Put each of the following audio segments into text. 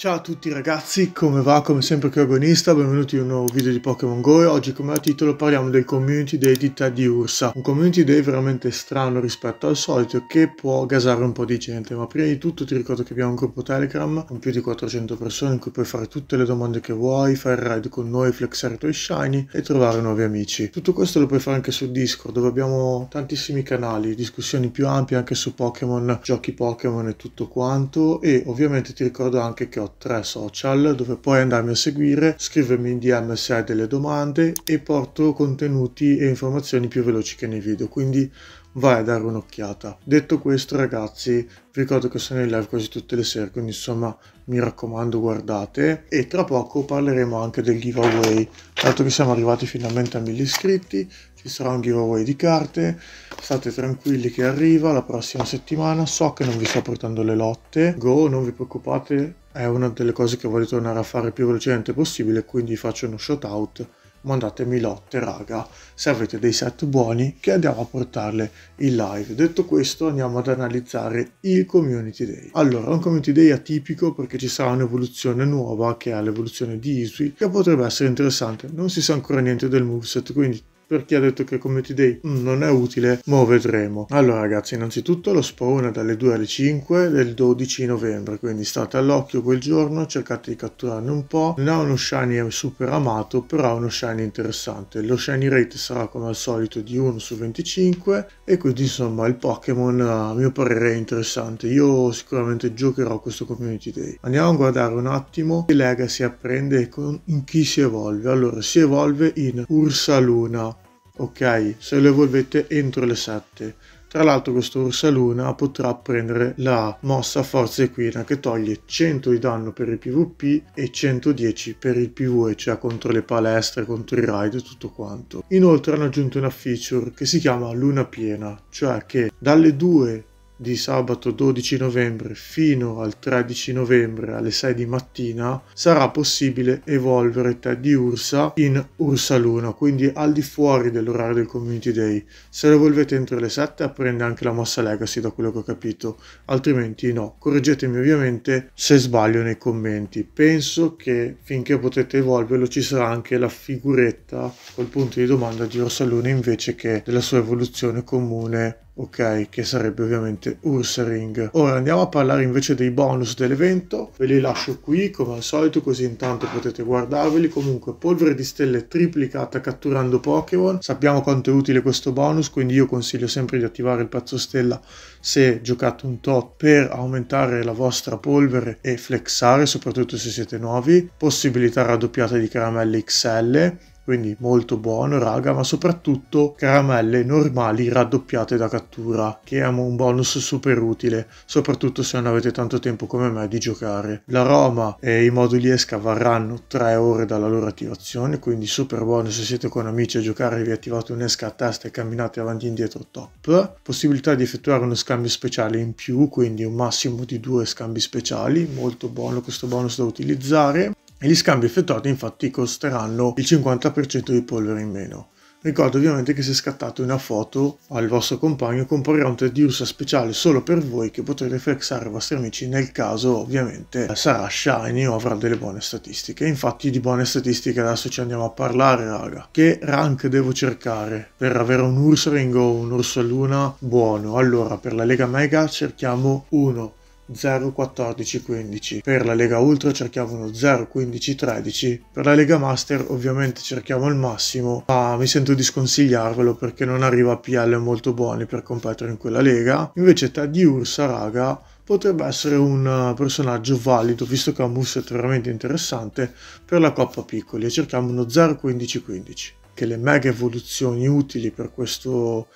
Ciao a tutti ragazzi, come va? Come sempre che benvenuti in un nuovo video di Pokémon GO oggi come al titolo parliamo del community day di Teddy Ursa, un community day veramente strano rispetto al solito che può gasare un po' di gente, ma prima di tutto ti ricordo che abbiamo un gruppo Telegram con più di 400 persone in cui puoi fare tutte le domande che vuoi, fare raid con noi, flexare i tuoi shiny e trovare nuovi amici. Tutto questo lo puoi fare anche su Discord dove abbiamo tantissimi canali, discussioni più ampie anche su Pokémon, giochi Pokémon e tutto quanto e ovviamente ti ricordo anche che ho ho tre social dove puoi andarmi a seguire, scrivermi in DM se hai delle domande e porto contenuti e informazioni più veloci che nei video, quindi vai a dare un'occhiata. Detto questo ragazzi, vi ricordo che sono in live quasi tutte le sere, quindi insomma mi raccomando guardate e tra poco parleremo anche del giveaway, dato che siamo arrivati finalmente a 1000 iscritti, ci sarà un giveaway di carte, state tranquilli che arriva la prossima settimana, so che non vi sto portando le lotte, go, non vi preoccupate, è una delle cose che voglio tornare a fare più velocemente possibile, quindi faccio uno shout out, mandatemi lotte raga, se avete dei set buoni che andiamo a portarle in live. Detto questo andiamo ad analizzare il Community Day. Allora, un Community Day atipico perché ci sarà un'evoluzione nuova che è l'evoluzione di Isui, che potrebbe essere interessante, non si sa ancora niente del moveset, quindi per chi ha detto che Community Day mm, non è utile, ma vedremo. Allora ragazzi, innanzitutto lo spawn è dalle 2 alle 5 del 12 novembre, quindi state all'occhio quel giorno, cercate di catturarne un po'. Non è uno shiny super amato, però è uno shiny interessante. Lo shiny rate sarà come al solito di 1 su 25 e quindi insomma il Pokémon a mio parere è interessante. Io sicuramente giocherò questo Community Day. Andiamo a guardare un attimo che Legacy apprende con in chi si evolve. Allora, si evolve in Ursa Luna. Ok, se lo evolvete entro le 7. Tra l'altro questo Ursaluna potrà prendere la mossa Forza Equina che toglie 100 di danno per il PvP e 110 per il PvE, cioè contro le palestre, contro i raid e tutto quanto. Inoltre hanno aggiunto una feature che si chiama Luna Piena, cioè che dalle 2 di sabato 12 novembre fino al 13 novembre alle 6 di mattina sarà possibile evolvere Teddy Ursa in Ursa Luna, quindi al di fuori dell'orario del Community Day. Se lo volete entro le 7 apprende anche la mossa Legacy da quello che ho capito, altrimenti no. Correggetemi ovviamente se sbaglio nei commenti. Penso che finché potete evolverlo ci sarà anche la figuretta col punto di domanda di Ursa Luna invece che della sua evoluzione comune ok? Che sarebbe ovviamente Ursering. Ora andiamo a parlare invece dei bonus dell'evento, ve li lascio qui come al solito così intanto potete guardarveli. Comunque polvere di stelle triplicata catturando Pokémon, sappiamo quanto è utile questo bonus quindi io consiglio sempre di attivare il pazzo stella se giocate un tot per aumentare la vostra polvere e flexare soprattutto se siete nuovi, possibilità raddoppiata di caramelle XL quindi molto buono raga, ma soprattutto caramelle normali raddoppiate da cattura, che è un bonus super utile, soprattutto se non avete tanto tempo come me di giocare. l'aroma e i moduli esca varranno 3 ore dalla loro attivazione, quindi super buono se siete con amici a giocare vi attivate un esca a testa e camminate avanti e indietro top. Possibilità di effettuare uno scambio speciale in più, quindi un massimo di due scambi speciali, molto buono questo bonus da utilizzare e gli scambi effettuati infatti costeranno il 50% di polvere in meno. Ricordo ovviamente che se scattate una foto al vostro compagno comporrà un di USA speciale solo per voi che potrete flexare ai vostri amici nel caso ovviamente sarà shiny o avrà delle buone statistiche. Infatti di buone statistiche adesso ci andiamo a parlare raga. Che rank devo cercare per avere un Ursaring o un Ursaluna buono? Allora per la Lega Mega cerchiamo uno 0-14-15. Per la Lega Ultra cerchiamo uno 0-15-13. Per la Lega Master ovviamente cerchiamo il massimo, ma mi sento di sconsigliarvelo perché non arriva a PL molto buoni per competere in quella Lega. Invece Teddy Ursa, raga, potrebbe essere un eh, personaggio valido, visto che ha un Mus veramente interessante, per la Coppa Piccoli e cerchiamo uno 0-15-15. Che le mega evoluzioni utili per questo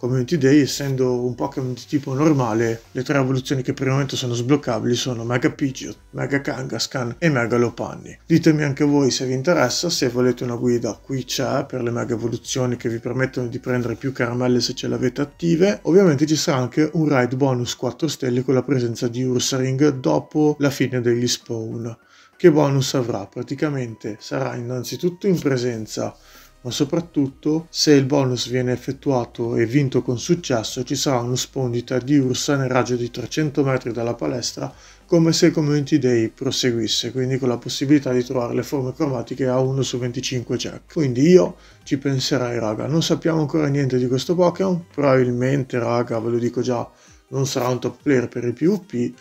Community Day, essendo un Pokémon di tipo normale, le tre evoluzioni che per il momento sono sbloccabili sono Mega Pidgeot, Mega Kangaskhan e Mega Lopanni. Ditemi anche voi se vi interessa, se volete una guida qui c'è per le Mega Evoluzioni che vi permettono di prendere più caramelle se ce l'avete attive. Ovviamente ci sarà anche un ride bonus 4 stelle con la presenza di Ursaring dopo la fine degli spawn. Che bonus avrà? Praticamente sarà innanzitutto in presenza ma soprattutto se il bonus viene effettuato e vinto con successo ci sarà uno spondita di Ursa nel raggio di 300 metri dalla palestra come se il Community Day proseguisse, quindi con la possibilità di trovare le forme cromatiche a 1 su 25 jack Quindi io ci penserei raga, non sappiamo ancora niente di questo Pokémon, probabilmente raga ve lo dico già non sarà un top player per i PvP,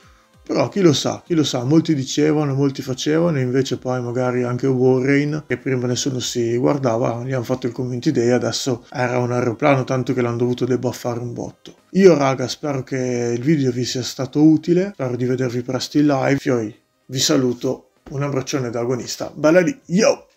però chi lo sa, chi lo sa, molti dicevano, molti facevano, invece poi magari anche Warren, che prima nessuno si guardava, gli hanno fatto il community day, adesso era un aeroplano, tanto che l'hanno dovuto debuffare un botto. Io raga, spero che il video vi sia stato utile, spero di vedervi presto in live, Fioi, vi saluto, un abbraccione da agonista, bella lì, yo!